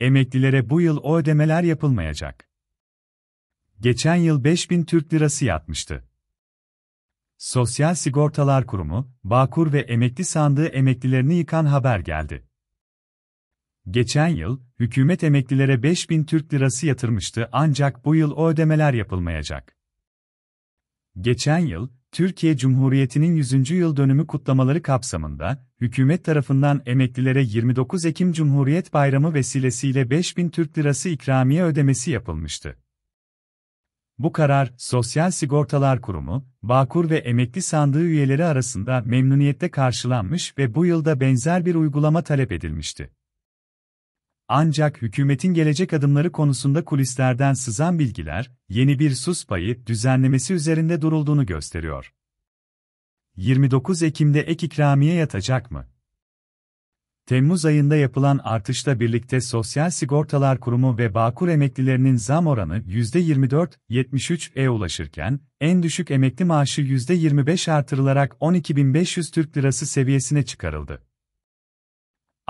Emeklilere bu yıl o ödemeler yapılmayacak. Geçen yıl 5000 Türk lirası yatmıştı. Sosyal Sigortalar Kurumu, Bağkur ve emekli sandığı emeklilerini yıkan haber geldi. Geçen yıl, hükümet emeklilere 5000 Türk lirası yatırmıştı ancak bu yıl o ödemeler yapılmayacak. Geçen yıl, Türkiye Cumhuriyeti'nin 100. yıl dönümü kutlamaları kapsamında, hükümet tarafından emeklilere 29 Ekim Cumhuriyet Bayramı vesilesiyle 5000 Türk Lirası ikramiye ödemesi yapılmıştı. Bu karar, Sosyal Sigortalar Kurumu, Bağkur ve emekli sandığı üyeleri arasında memnuniyette karşılanmış ve bu yılda benzer bir uygulama talep edilmişti. Ancak hükümetin gelecek adımları konusunda kulislerden sızan bilgiler, yeni bir sus payı düzenlemesi üzerinde durulduğunu gösteriyor. 29 Ekim'de ek ikramiye yatacak mı? Temmuz ayında yapılan artışla birlikte Sosyal Sigortalar Kurumu ve Bağkur emeklilerinin zam oranı %24.73'e e ulaşırken, en düşük emekli maaşı %25 artırılarak 12.500 Türk Lirası seviyesine çıkarıldı.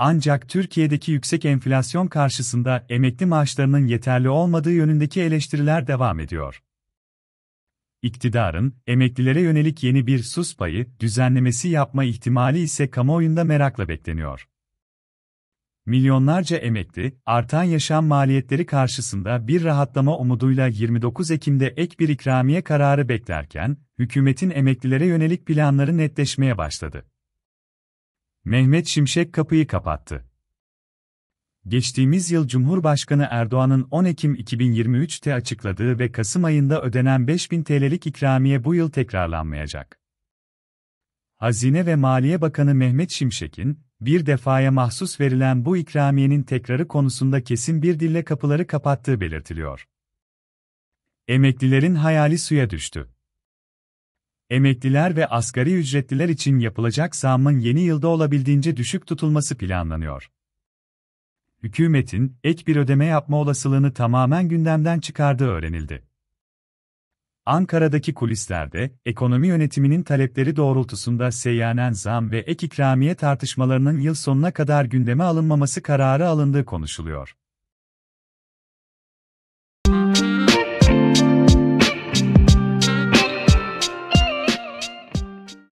Ancak Türkiye'deki yüksek enflasyon karşısında emekli maaşlarının yeterli olmadığı yönündeki eleştiriler devam ediyor. İktidarın emeklilere yönelik yeni bir sus payı düzenlemesi yapma ihtimali ise kamuoyunda merakla bekleniyor. Milyonlarca emekli, artan yaşam maliyetleri karşısında bir rahatlama umuduyla 29 Ekim'de ek bir ikramiye kararı beklerken, hükümetin emeklilere yönelik planları netleşmeye başladı. Mehmet Şimşek kapıyı kapattı. Geçtiğimiz yıl Cumhurbaşkanı Erdoğan'ın 10 Ekim 2023'te açıkladığı ve Kasım ayında ödenen 5000 TL'lik ikramiye bu yıl tekrarlanmayacak. Hazine ve Maliye Bakanı Mehmet Şimşek'in, bir defaya mahsus verilen bu ikramiyenin tekrarı konusunda kesin bir dille kapıları kapattığı belirtiliyor. Emeklilerin hayali suya düştü. Emekliler ve asgari ücretliler için yapılacak zammın yeni yılda olabildiğince düşük tutulması planlanıyor. Hükümetin ek bir ödeme yapma olasılığını tamamen gündemden çıkardığı öğrenildi. Ankara'daki kulislerde, ekonomi yönetiminin talepleri doğrultusunda seyyanen zam ve ek ikramiye tartışmalarının yıl sonuna kadar gündeme alınmaması kararı alındığı konuşuluyor.